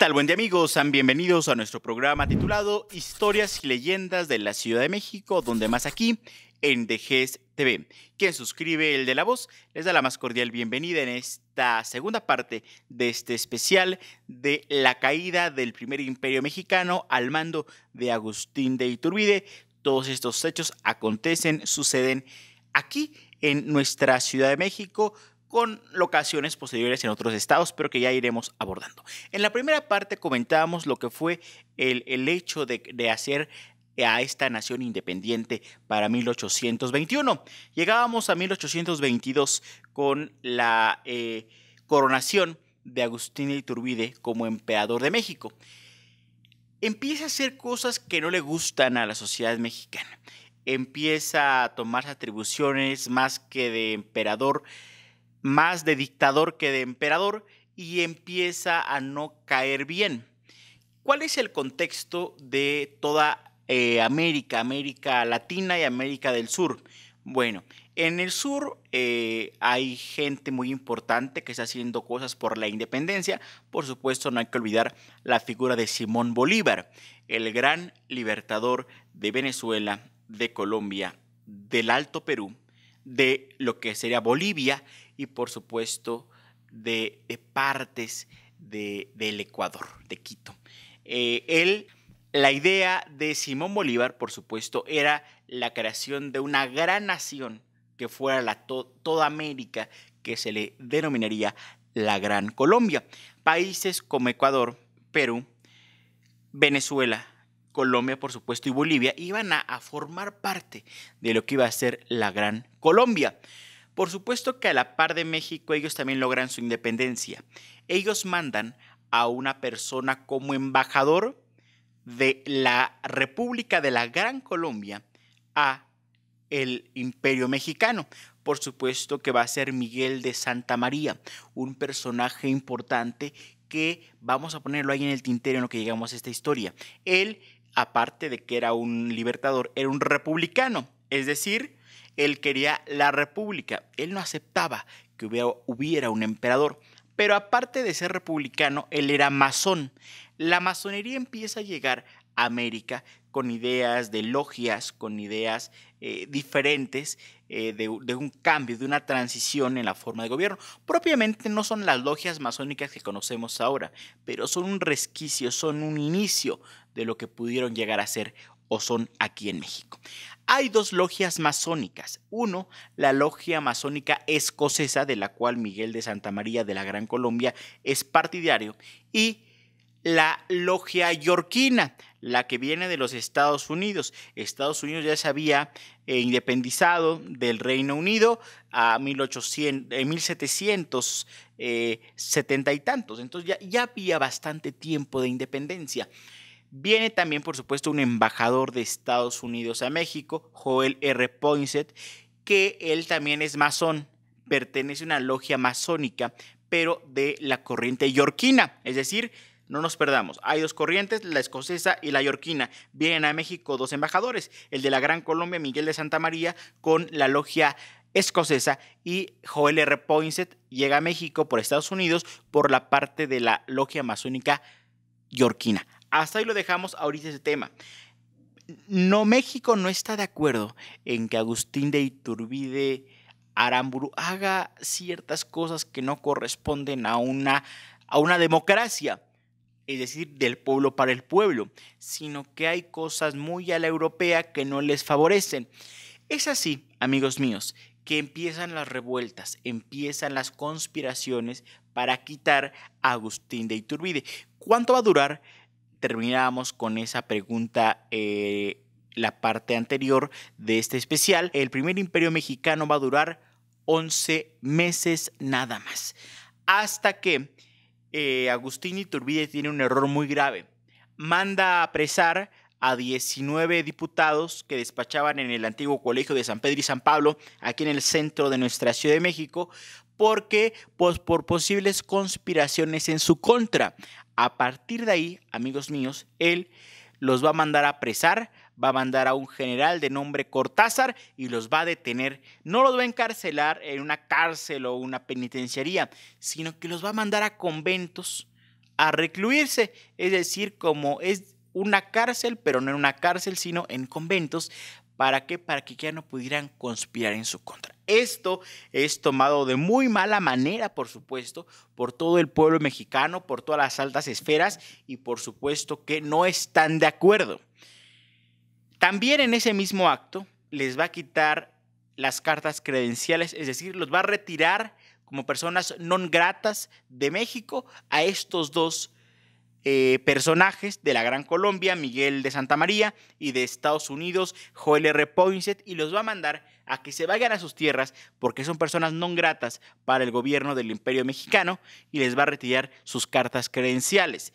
tal, buen día amigos? Sean bienvenidos a nuestro programa titulado Historias y Leyendas de la Ciudad de México, donde más aquí en DGES TV. Quien suscribe el de la voz les da la más cordial bienvenida en esta segunda parte de este especial de la caída del primer imperio mexicano al mando de Agustín de Iturbide. Todos estos hechos acontecen, suceden aquí en nuestra Ciudad de México, con locaciones posteriores en otros estados, pero que ya iremos abordando. En la primera parte comentábamos lo que fue el, hecho de, hacer a esta nación independiente para 1821. Llegábamos a 1822 con la eh, coronación de Agustín Iturbide como emperador de México. Empieza a hacer cosas que no le gustan a la sociedad mexicana. Empieza a tomar atribuciones más que de emperador, más de dictador que de emperador y empieza a no caer bien. ¿Cuál es el contexto de toda eh, América, América Latina y América del Sur? Bueno, en el sur eh, hay gente muy importante que está haciendo cosas por la independencia. Por supuesto, no hay que olvidar la figura de Simón Bolívar, el gran libertador de Venezuela, de Colombia, del Alto Perú, de lo que sería Bolivia y por supuesto de, partes del Ecuador, de Quito. Eh, él, la idea de Simón Bolívar, por supuesto, era la creación de una gran nación que fuera la toda América, que se le denominaría la Gran Colombia. Países como Ecuador, Perú, Venezuela, Colombia, por supuesto, y Bolivia iban a formar parte de lo que iba a ser la Gran Colombia. Por supuesto que a la par de México ellos también logran su independencia. Ellos mandan a una persona como embajador de la República de la Gran Colombia a el Imperio Mexicano. Por supuesto que va a ser Miguel de Santa María, un personaje importante que vamos a ponerlo ahí en el tintero en lo que llegamos a esta historia. Él, aparte de que era un libertador, era un republicano, es decir, él quería la república, él no aceptaba que hubiera, un emperador, pero aparte de ser republicano, él era masón. La masonería empieza a llegar a América con ideas de logias, con ideas eh, diferentes eh, de, de, un cambio, de una transición en la forma de gobierno. Propiamente no son las logias masónicas que conocemos ahora, pero son un resquicio, son un inicio de lo que pudieron llegar a ser o son aquí en México. Hay dos logias masónicas. Uno, la logia masónica escocesa, de la cual Miguel de Santa María de la Gran Colombia es partidario, y la logia yorkina, la que viene de los Estados Unidos. Estados Unidos ya se había eh, independizado del Reino Unido a 1800, 1770 eh, eh, y tantos. Entonces ya, ya había bastante tiempo de independencia. Viene también, por supuesto, un embajador de Estados Unidos a México, Joel R. Poinsett, que él también es masón, pertenece a una logia masónica, pero de la corriente yorquina, es decir, no nos perdamos. Hay dos corrientes, la escocesa y la yorquina. Vienen a México dos embajadores, el de la Gran Colombia, Miguel de Santa María, con la logia escocesa y Joel R. Poinsett llega a México por Estados Unidos por la parte de la logia masónica yorquina. Hasta ahí lo dejamos ahorita ese tema. No, México no está de acuerdo en que Agustín de Iturbide Aramburu haga ciertas cosas que no corresponden a una, a una democracia, es decir, del pueblo para el pueblo, sino que hay cosas muy a la europea que no les favorecen. Es así, amigos míos, que empiezan las revueltas, empiezan las conspiraciones para quitar a Agustín de Iturbide. ¿Cuánto va a durar? terminábamos con esa pregunta. Eh, la parte anterior de este especial, el primer imperio mexicano va a durar 11 meses nada más. Hasta que eh, Agustín Iturbide tiene un error muy grave. Manda a apresar a 19 diputados que despachaban en el antiguo Colegio de San Pedro y San Pablo, aquí en el centro de nuestra Ciudad de México, porque pues, por posibles conspiraciones en su contra. A partir de ahí, amigos míos, él los va a mandar a apresar, va a mandar a un general de nombre Cortázar y los va a detener. No los va a encarcelar en una cárcel o una penitenciaría, sino que los va a mandar a conventos a recluirse, es decir, como es una cárcel, pero no en una cárcel, sino en conventos, ¿Para qué? Para que ya no pudieran conspirar en su contra. Esto es tomado de muy mala manera, por supuesto, por todo el pueblo mexicano, por todas las altas esferas y por supuesto que no están de acuerdo. También en ese mismo acto les va a quitar las cartas credenciales, es decir, los va a retirar como personas no gratas de México a estos dos eh, personajes de la Gran Colombia, Miguel de Santa María, y de Estados Unidos, Joel R. Poinsett, y los va a mandar a que se vayan a sus tierras porque son personas no gratas para el gobierno del Imperio Mexicano y les va a retirar sus cartas credenciales.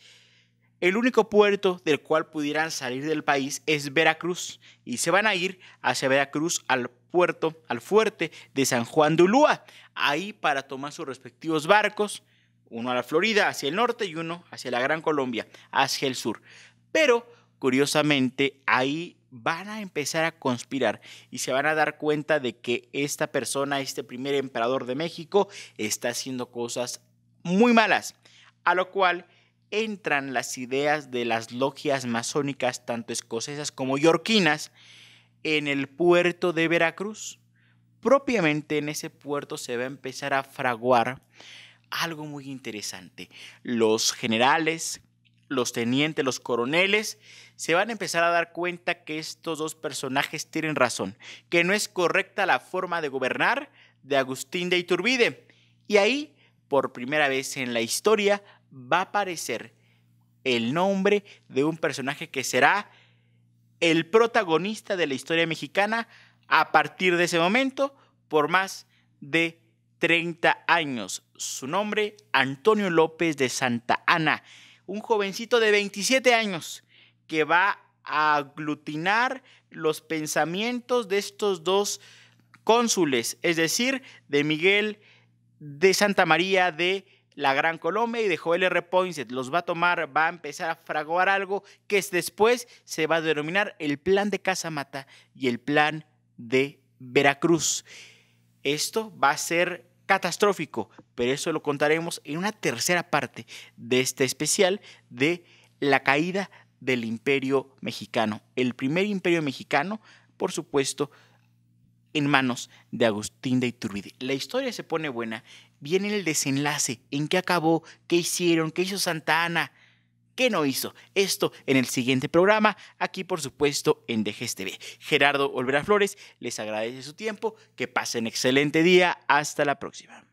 El único puerto del cual pudieran salir del país es Veracruz y se van a ir hacia Veracruz al puerto, al fuerte de San Juan de Ulúa, ahí para tomar sus respectivos barcos, uno a la Florida hacia el norte y uno hacia la Gran Colombia, hacia el sur. Pero, curiosamente, ahí van a empezar a conspirar y se van a dar cuenta de que esta persona, este primer emperador de México, está haciendo cosas muy malas, a lo cual entran las ideas de las logias masónicas, tanto escocesas como yorquinas, en el puerto de Veracruz. Propiamente en ese puerto se va a empezar a fraguar algo muy interesante. Los generales, los tenientes, los coroneles, se van a empezar a dar cuenta que estos dos personajes tienen razón, que no es correcta la forma de gobernar de Agustín de Iturbide. Y ahí, por primera vez en la historia, va a aparecer el nombre de un personaje que será el protagonista de la historia mexicana a partir de ese momento por más de 30 años. Su nombre, Antonio López de Santa Ana, un jovencito de 27 años que va a aglutinar los pensamientos de estos dos cónsules, es decir, de Miguel de Santa María de la Gran Colombia y de Joel R. Poinsett. Los va a tomar, va a empezar a fraguar algo que después se va a denominar el plan de Casamata y el plan de Veracruz. Esto va a ser catastrófico, pero eso lo contaremos en una tercera parte de este especial de la caída del imperio mexicano, el primer imperio mexicano, por supuesto, en manos de Agustín de Iturbide. La historia se pone buena, viene el desenlace, en qué acabó, qué hicieron, qué hizo Santa Ana, qué no hizo. Esto en el siguiente programa, aquí por supuesto en Dejes TV. Gerardo Olvera Flores les agradece su tiempo, que pasen excelente día, hasta la próxima.